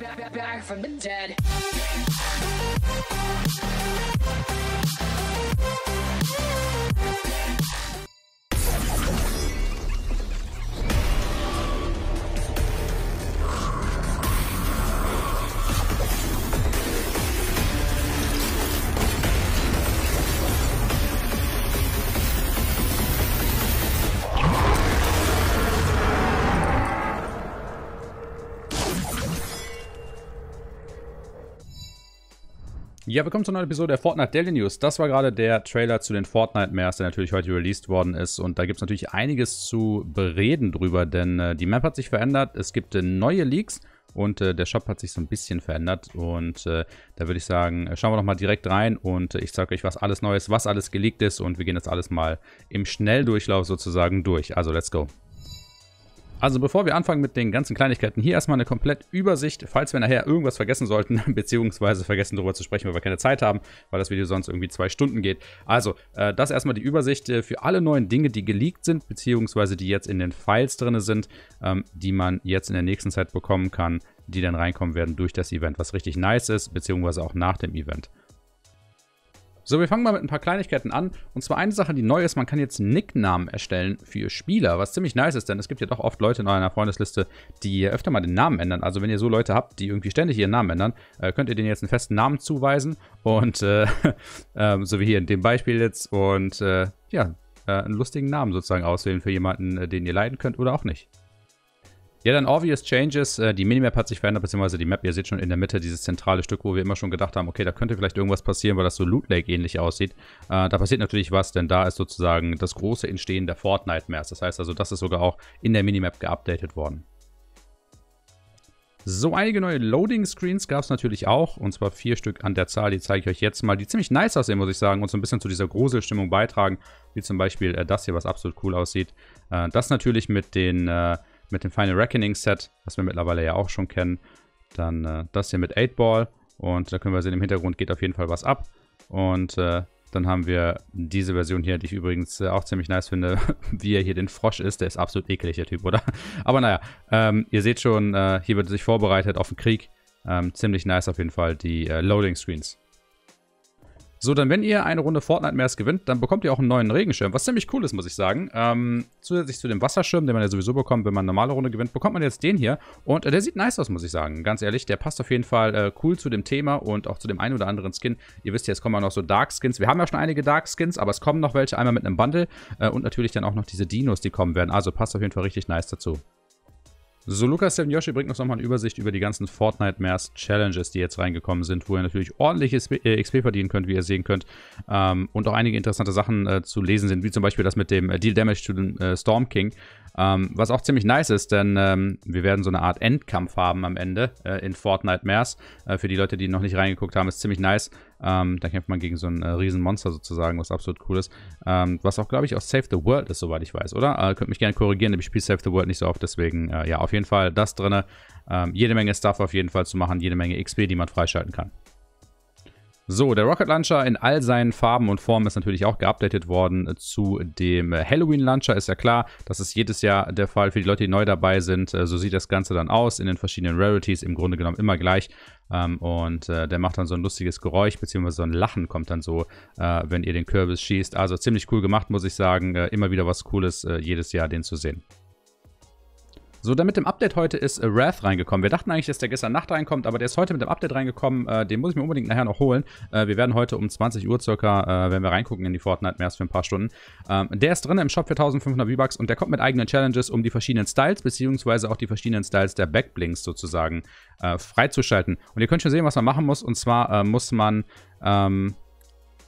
back, back, back from the dead. Ja, willkommen zu einer neuen Episode der Fortnite Daily News. Das war gerade der Trailer zu den Fortnite Mares, der natürlich heute released worden ist. Und da gibt es natürlich einiges zu bereden drüber, denn äh, die Map hat sich verändert. Es gibt äh, neue Leaks und äh, der Shop hat sich so ein bisschen verändert. Und äh, da würde ich sagen, äh, schauen wir doch mal direkt rein und äh, ich zeige euch, was alles Neues, was alles geleakt ist. Und wir gehen das alles mal im Schnelldurchlauf sozusagen durch. Also, let's go. Also bevor wir anfangen mit den ganzen Kleinigkeiten, hier erstmal eine komplette Übersicht, falls wir nachher irgendwas vergessen sollten, beziehungsweise vergessen darüber zu sprechen, weil wir keine Zeit haben, weil das Video sonst irgendwie zwei Stunden geht. Also, äh, das erstmal die Übersicht äh, für alle neuen Dinge, die geleakt sind, beziehungsweise die jetzt in den Files drin sind, ähm, die man jetzt in der nächsten Zeit bekommen kann, die dann reinkommen werden durch das Event, was richtig nice ist, beziehungsweise auch nach dem Event. So, wir fangen mal mit ein paar Kleinigkeiten an. Und zwar eine Sache, die neu ist, man kann jetzt Nicknamen erstellen für Spieler, was ziemlich nice ist, denn es gibt ja doch oft Leute in eurer Freundesliste, die öfter mal den Namen ändern. Also wenn ihr so Leute habt, die irgendwie ständig ihren Namen ändern, äh, könnt ihr denen jetzt einen festen Namen zuweisen. Und äh, ähm, so wie hier in dem Beispiel jetzt. Und äh, ja, äh, einen lustigen Namen sozusagen auswählen für jemanden, den ihr leiden könnt oder auch nicht. Ja, dann Obvious Changes. Äh, die Minimap hat sich verändert, beziehungsweise die Map. Ihr seht schon in der Mitte dieses zentrale Stück, wo wir immer schon gedacht haben, okay, da könnte vielleicht irgendwas passieren, weil das so Loot Lake ähnlich aussieht. Äh, da passiert natürlich was, denn da ist sozusagen das große Entstehen der Fortnite-Maps. Das heißt also, das ist sogar auch in der Minimap geupdatet worden. So, einige neue Loading-Screens gab es natürlich auch, und zwar vier Stück an der Zahl, die zeige ich euch jetzt mal, die ziemlich nice aussehen, muss ich sagen, und so ein bisschen zu dieser Gruselstimmung beitragen, wie zum Beispiel äh, das hier, was absolut cool aussieht. Äh, das natürlich mit den äh, mit dem Final Reckoning Set, was wir mittlerweile ja auch schon kennen. Dann äh, das hier mit 8-Ball und da können wir sehen, im Hintergrund geht auf jeden Fall was ab. Und äh, dann haben wir diese Version hier, die ich übrigens äh, auch ziemlich nice finde, wie er hier den Frosch ist. Der ist absolut eklig, der Typ, oder? Aber naja, ähm, ihr seht schon, äh, hier wird sich vorbereitet auf den Krieg. Ähm, ziemlich nice auf jeden Fall, die äh, Loading Screens. So, dann wenn ihr eine Runde Fortnite Mares gewinnt, dann bekommt ihr auch einen neuen Regenschirm, was ziemlich cool ist, muss ich sagen. Ähm, zusätzlich zu dem Wasserschirm, den man ja sowieso bekommt, wenn man eine normale Runde gewinnt, bekommt man jetzt den hier. Und äh, der sieht nice aus, muss ich sagen. Ganz ehrlich, der passt auf jeden Fall äh, cool zu dem Thema und auch zu dem einen oder anderen Skin. Ihr wisst ja, es kommen auch noch so Dark Skins. Wir haben ja schon einige Dark Skins, aber es kommen noch welche, einmal mit einem Bundle äh, und natürlich dann auch noch diese Dinos, die kommen werden. Also passt auf jeden Fall richtig nice dazu. So, Lukas und Yoshi bringt uns nochmal eine Übersicht über die ganzen Fortnite Mars Challenges, die jetzt reingekommen sind, wo ihr natürlich ordentliches XP äh, verdienen könnt, wie ihr sehen könnt. Ähm, und auch einige interessante Sachen äh, zu lesen sind, wie zum Beispiel das mit dem äh, Deal Damage to den äh, Storm King. Ähm, was auch ziemlich nice ist, denn ähm, wir werden so eine Art Endkampf haben am Ende äh, in Fortnite Mars. Äh, für die Leute, die noch nicht reingeguckt haben, ist ziemlich nice. Ähm, da kämpft man gegen so ein äh, Riesenmonster sozusagen, was absolut cool ist. Ähm, was auch, glaube ich, aus Save the World ist, soweit ich weiß, oder? Äh, könnt mich gerne korrigieren, ich spiele Save the World nicht so oft, deswegen äh, ja, auf jeden Fall das drin. Ähm, jede Menge Stuff auf jeden Fall zu machen, jede Menge XP, die man freischalten kann. So, der Rocket Launcher in all seinen Farben und Formen ist natürlich auch geupdatet worden zu dem Halloween Launcher, ist ja klar. Das ist jedes Jahr der Fall für die Leute, die neu dabei sind. Äh, so sieht das Ganze dann aus in den verschiedenen Rarities, im Grunde genommen immer gleich. Ähm, und äh, der macht dann so ein lustiges Geräusch, beziehungsweise so ein Lachen kommt dann so, äh, wenn ihr den Kürbis schießt. Also ziemlich cool gemacht, muss ich sagen. Immer wieder was Cooles, jedes Jahr den zu sehen. So, dann mit dem Update heute ist äh, Wrath reingekommen. Wir dachten eigentlich, dass der gestern Nacht reinkommt, aber der ist heute mit dem Update reingekommen. Äh, den muss ich mir unbedingt nachher noch holen. Äh, wir werden heute um 20 Uhr circa, äh, wenn wir reingucken in die Fortnite, mehr als für ein paar Stunden. Ähm, der ist drin im Shop für 1500 V-Bucks und der kommt mit eigenen Challenges, um die verschiedenen Styles, beziehungsweise auch die verschiedenen Styles der Backblinks sozusagen äh, freizuschalten. Und ihr könnt schon sehen, was man machen muss. Und zwar äh, muss man... Ähm,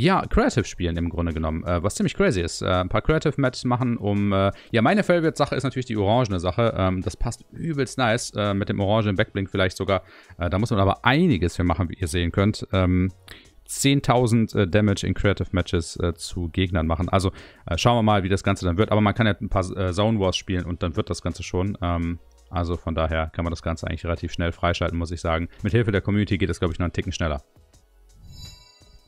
ja, Creative spielen im Grunde genommen, äh, was ziemlich crazy ist. Äh, ein paar Creative Maps machen, um. Äh, ja, meine Favorite-Sache ist natürlich die orangene Sache. Ähm, das passt übelst nice. Äh, mit dem orangenen Backblink vielleicht sogar. Äh, da muss man aber einiges für machen, wie ihr sehen könnt. Ähm, 10.000 äh, Damage in Creative Matches zu Gegnern machen. Also schauen wir mal, wie das Ganze dann wird. Aber man kann ja ein paar äh, Zone Wars spielen und dann wird das Ganze schon. Ähm, also von daher kann man das Ganze eigentlich relativ schnell freischalten, muss ich sagen. Mit Hilfe der Community geht das, glaube ich, noch einen Ticken schneller.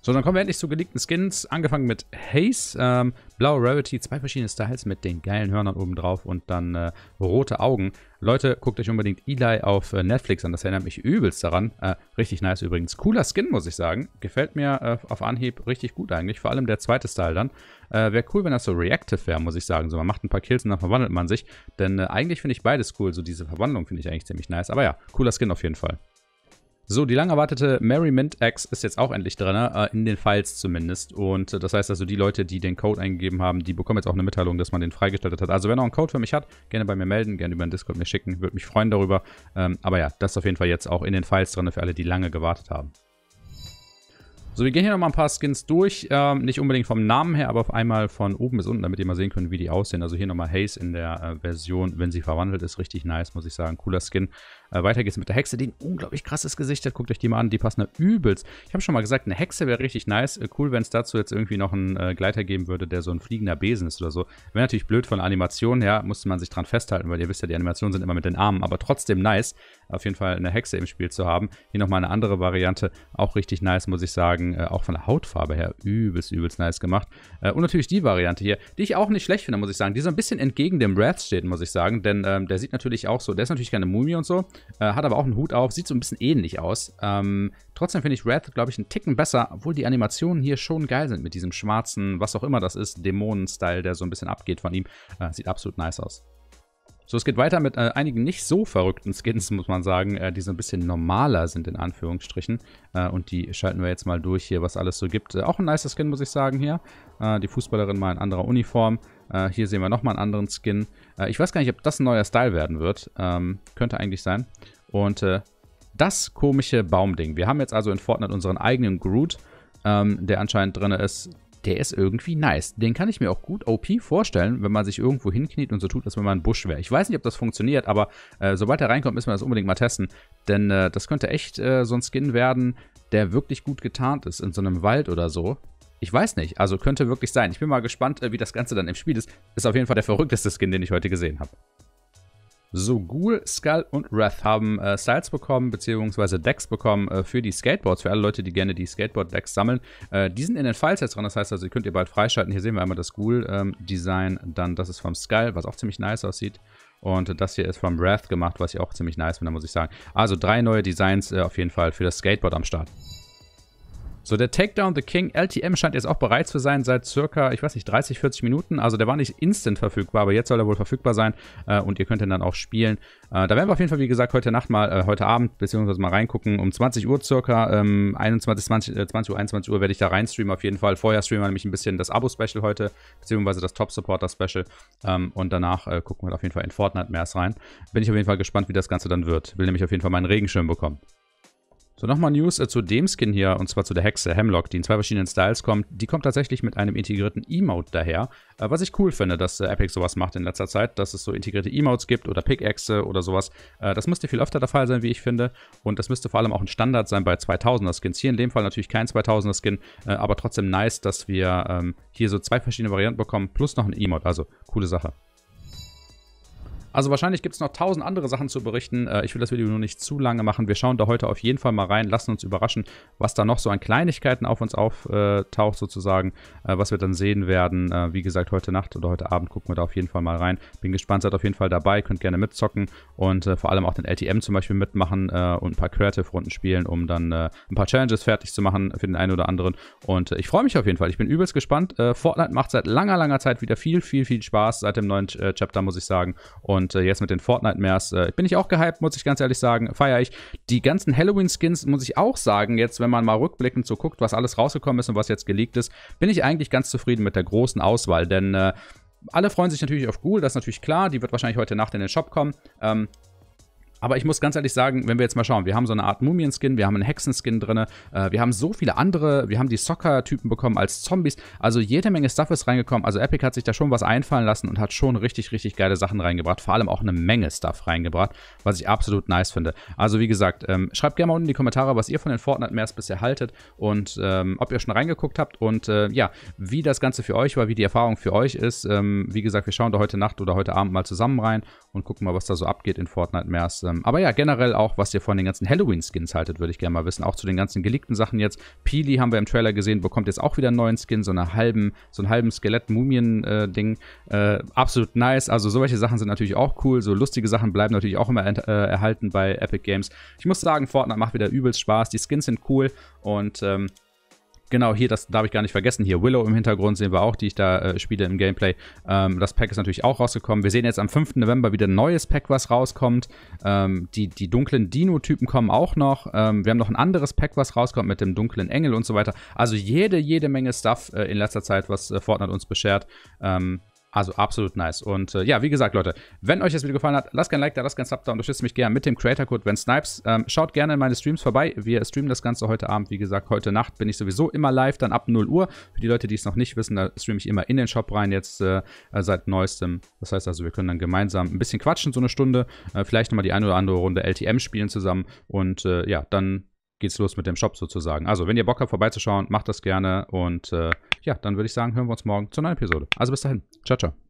So, dann kommen wir endlich zu geleakten Skins. Angefangen mit Haze, ähm, blaue Rarity, zwei verschiedene Styles mit den geilen Hörnern oben drauf und dann äh, rote Augen. Leute, guckt euch unbedingt Eli auf äh, Netflix an, das erinnert mich übelst daran. Äh, richtig nice übrigens. Cooler Skin, muss ich sagen. Gefällt mir äh, auf Anhieb richtig gut eigentlich, vor allem der zweite Style dann. Äh, wäre cool, wenn das so reactive wäre, muss ich sagen. So, man macht ein paar Kills und dann verwandelt man sich. Denn äh, eigentlich finde ich beides cool. So diese Verwandlung finde ich eigentlich ziemlich nice. Aber ja, cooler Skin auf jeden Fall. So, die lang erwartete Mary Mint X ist jetzt auch endlich drin, ne? äh, in den Files zumindest. Und äh, das heißt also, die Leute, die den Code eingegeben haben, die bekommen jetzt auch eine Mitteilung, dass man den freigestellt hat. Also, wenn noch einen Code für mich hat, gerne bei mir melden, gerne über den Discord mir schicken, würde mich freuen darüber. Ähm, aber ja, das ist auf jeden Fall jetzt auch in den Files drin für alle, die lange gewartet haben. So, wir gehen hier nochmal ein paar Skins durch. Ähm, nicht unbedingt vom Namen her, aber auf einmal von oben bis unten, damit ihr mal sehen könnt, wie die aussehen. Also hier nochmal Haze in der äh, Version, wenn sie verwandelt ist. Richtig nice, muss ich sagen. Cooler Skin. Äh, weiter geht's mit der Hexe, die ein unglaublich krasses Gesicht hat. Guckt euch die mal an, die passen da übelst. Ich habe schon mal gesagt, eine Hexe wäre richtig nice. Äh, cool, wenn es dazu jetzt irgendwie noch einen äh, Gleiter geben würde, der so ein fliegender Besen ist oder so. Wäre natürlich blöd von Animationen her, musste man sich dran festhalten, weil ihr wisst ja, die Animationen sind immer mit den Armen, aber trotzdem nice auf jeden Fall eine Hexe im Spiel zu haben. Hier nochmal eine andere Variante, auch richtig nice, muss ich sagen. Äh, auch von der Hautfarbe her übelst, übelst nice gemacht. Äh, und natürlich die Variante hier, die ich auch nicht schlecht finde, muss ich sagen. Die so ein bisschen entgegen dem Wrath steht, muss ich sagen. Denn ähm, der sieht natürlich auch so, der ist natürlich keine Mumie und so, äh, hat aber auch einen Hut auf, sieht so ein bisschen ähnlich aus. Ähm, trotzdem finde ich Wrath, glaube ich, einen Ticken besser, obwohl die Animationen hier schon geil sind mit diesem schwarzen, was auch immer das ist, Dämonen-Style, der so ein bisschen abgeht von ihm. Äh, sieht absolut nice aus. So, es geht weiter mit äh, einigen nicht so verrückten Skins, muss man sagen, äh, die so ein bisschen normaler sind, in Anführungsstrichen. Äh, und die schalten wir jetzt mal durch hier, was alles so gibt. Äh, auch ein nicer Skin, muss ich sagen, hier. Äh, die Fußballerin mal in anderer Uniform. Äh, hier sehen wir nochmal einen anderen Skin. ich weiß gar nicht, ob das ein neuer Style werden wird. Ähm, könnte eigentlich sein. Und das komische Baumding. Wir haben jetzt also in Fortnite unseren eigenen Groot, ähm, der anscheinend drin ist, der ist irgendwie nice. Den kann ich mir auch gut OP vorstellen, wenn man sich irgendwo hinkniet und so tut, als wenn man ein Busch wäre. Ich weiß nicht, ob das funktioniert, aber äh, sobald er reinkommt, müssen wir das unbedingt mal testen. Denn äh, das könnte echt äh, so ein Skin werden, der wirklich gut getarnt ist in so einem Wald oder so. Ich weiß nicht, also könnte wirklich sein. Ich bin mal gespannt, äh, wie das Ganze dann im Spiel ist. Ist auf jeden Fall der verrückteste Skin, den ich heute gesehen habe. So, Ghoul, Skull und Wrath haben äh, Styles bekommen, beziehungsweise Decks bekommen äh, für die Skateboards. Für alle Leute, die gerne die Skateboard-Decks sammeln. Äh, die sind in den Files jetzt dran, das heißt also, ihr könnt ihr bald freischalten. Hier sehen wir einmal das Ghoul-Design, ähm, dann das ist vom Skull, was auch ziemlich nice aussieht. Und das hier ist vom Wrath gemacht, was ich auch ziemlich nice finde, muss ich sagen. Also drei neue Designs äh, auf jeden Fall für das Skateboard am Start. So, der Takedown The King LTM scheint jetzt auch bereit zu sein seit circa, ich weiß nicht, 30, 40 Minuten. Also der war nicht instant verfügbar, aber jetzt soll er wohl verfügbar sein äh, und ihr könnt ihn dann auch spielen. Äh, da werden wir auf jeden Fall, wie gesagt, heute Nacht mal, äh, heute Abend beziehungsweise mal reingucken. Um 20 Uhr circa, ähm, 21, 20, 20 Uhr, 21 Uhr werde ich da reinstreamen auf jeden Fall. Vorher streamen wir nämlich ein bisschen das Abo-Special heute, beziehungsweise das Top-Supporter-Special. Ähm, und danach äh, gucken wir auf jeden Fall in Fortnite mehr rein. Bin ich auf jeden Fall gespannt, wie das Ganze dann wird. Will nämlich auf jeden Fall meinen Regenschirm bekommen. So, nochmal News äh, zu dem Skin hier, und zwar zu der Hexe Hemlock, die in zwei verschiedenen Styles kommt. Die kommt tatsächlich mit einem integrierten Emote daher, äh, was ich cool finde, dass äh, Epic sowas macht in letzter Zeit, dass es so integrierte Emotes gibt oder Pickaxe oder sowas. Äh, das müsste viel öfter der Fall sein, wie ich finde, und das müsste vor allem auch ein Standard sein bei 2000er-Skins. Hier in dem Fall natürlich kein 2000er-Skin, äh, aber trotzdem nice, dass wir ähm, hier so zwei verschiedene Varianten bekommen, plus noch ein Emote, also coole Sache. Also wahrscheinlich gibt es noch tausend andere Sachen zu berichten. Äh, ich will das Video nur nicht zu lange machen. Wir schauen da heute auf jeden Fall mal rein, lassen uns überraschen, was da noch so an Kleinigkeiten auf uns auftaucht sozusagen, äh, was wir dann sehen werden. Äh, wie gesagt, heute Nacht oder heute Abend gucken wir da auf jeden Fall mal rein. Bin gespannt, seid auf jeden Fall dabei, könnt gerne mitzocken und äh, vor allem auch den LTM zum Beispiel mitmachen äh, und ein paar Creative-Runden spielen, um dann äh, ein paar Challenges fertig zu machen für den einen oder anderen. Und ich freue mich auf jeden Fall. Ich bin übelst gespannt. Fortnite macht seit langer, langer Zeit wieder viel, viel, viel Spaß seit dem neuen Chapter, muss ich sagen. Und und äh, jetzt mit den Fortnite-Mers äh, bin ich auch gehypt, muss ich ganz ehrlich sagen. Feiere ich. Die ganzen Halloween-Skins, muss ich auch sagen, jetzt, wenn man mal rückblickend so guckt, was alles rausgekommen ist und was jetzt geleakt ist, bin ich eigentlich ganz zufrieden mit der großen Auswahl. Denn äh, alle freuen sich natürlich auf Ghoul, das ist natürlich klar. Die wird wahrscheinlich heute Nacht in den Shop kommen. Ähm, aber ich muss ganz ehrlich sagen, wenn wir jetzt mal schauen, wir haben so eine Art Mumien-Skin, wir haben einen Hexenskin drin, äh, wir haben so viele andere, wir haben die Soccer-Typen bekommen als Zombies. Also jede Menge Stuff ist reingekommen. Also Epic hat sich da schon was einfallen lassen und hat schon richtig, richtig geile Sachen reingebracht. Vor allem auch eine Menge Stuff reingebracht, was ich absolut nice finde. Also wie gesagt, ähm, schreibt gerne mal unten in die Kommentare, was ihr von den fortnite mers bisher haltet und ähm, ob ihr schon reingeguckt habt und äh, ja, wie das Ganze für euch war, wie die Erfahrung für euch ist. Ähm, wie gesagt, wir schauen da heute Nacht oder heute Abend mal zusammen rein und gucken mal, was da so abgeht in Fortnite Mers. Ähm, aber ja, generell auch, was ihr von den ganzen Halloween-Skins haltet, würde ich gerne mal wissen. Auch zu den ganzen geleakten Sachen jetzt. Peely haben wir im Trailer gesehen, bekommt jetzt auch wieder einen neuen Skin, so, eine halben, so einen halben Skelett-Mumien-Ding. äh, absolut nice. Also solche Sachen sind natürlich auch cool. So lustige Sachen bleiben natürlich auch immer äh, erhalten bei Epic Games. Ich muss sagen, Fortnite macht wieder übelst Spaß. Die Skins sind cool und ähm, Genau, hier, das darf ich gar nicht vergessen. Hier Willow im Hintergrund sehen wir auch, die ich da äh, spiele im Gameplay. Ähm, das Pack ist natürlich auch rausgekommen. Wir sehen jetzt am 5. November wieder ein neues Pack, was rauskommt. Ähm, die, die dunklen Dino-Typen kommen auch noch. Ähm, wir haben noch ein anderes Pack, was rauskommt mit dem dunklen Engel und so weiter. Also jede, jede Menge Stuff äh, in letzter Zeit, was äh, Fortnite uns beschert. Ähm, also absolut nice. Und äh, ja, wie gesagt, Leute, wenn euch das Video gefallen hat, lasst gerne ein Like da, lasst gerne ein Sub da, unterstützt mich gerne mit dem Creator-Code Wenn Snipes. Ähm, schaut gerne in meine Streams vorbei. Wir streamen das Ganze heute Abend. Wie gesagt, heute Nacht bin ich sowieso immer live, dann ab 0 Uhr. Für die Leute, die es noch nicht wissen, da streame ich immer in den Shop rein, jetzt äh, seit neuestem. Das heißt also, wir können dann gemeinsam ein bisschen quatschen, so eine Stunde. Äh, vielleicht nochmal die eine oder andere Runde LTM spielen zusammen. Und äh, ja, dann geht's los mit dem Shop sozusagen. Also, wenn ihr Bock habt, vorbeizuschauen, macht das gerne. Und äh, ja, dann würde ich sagen, hören wir uns morgen zur neuen Episode. Also bis dahin. Ciao, ciao.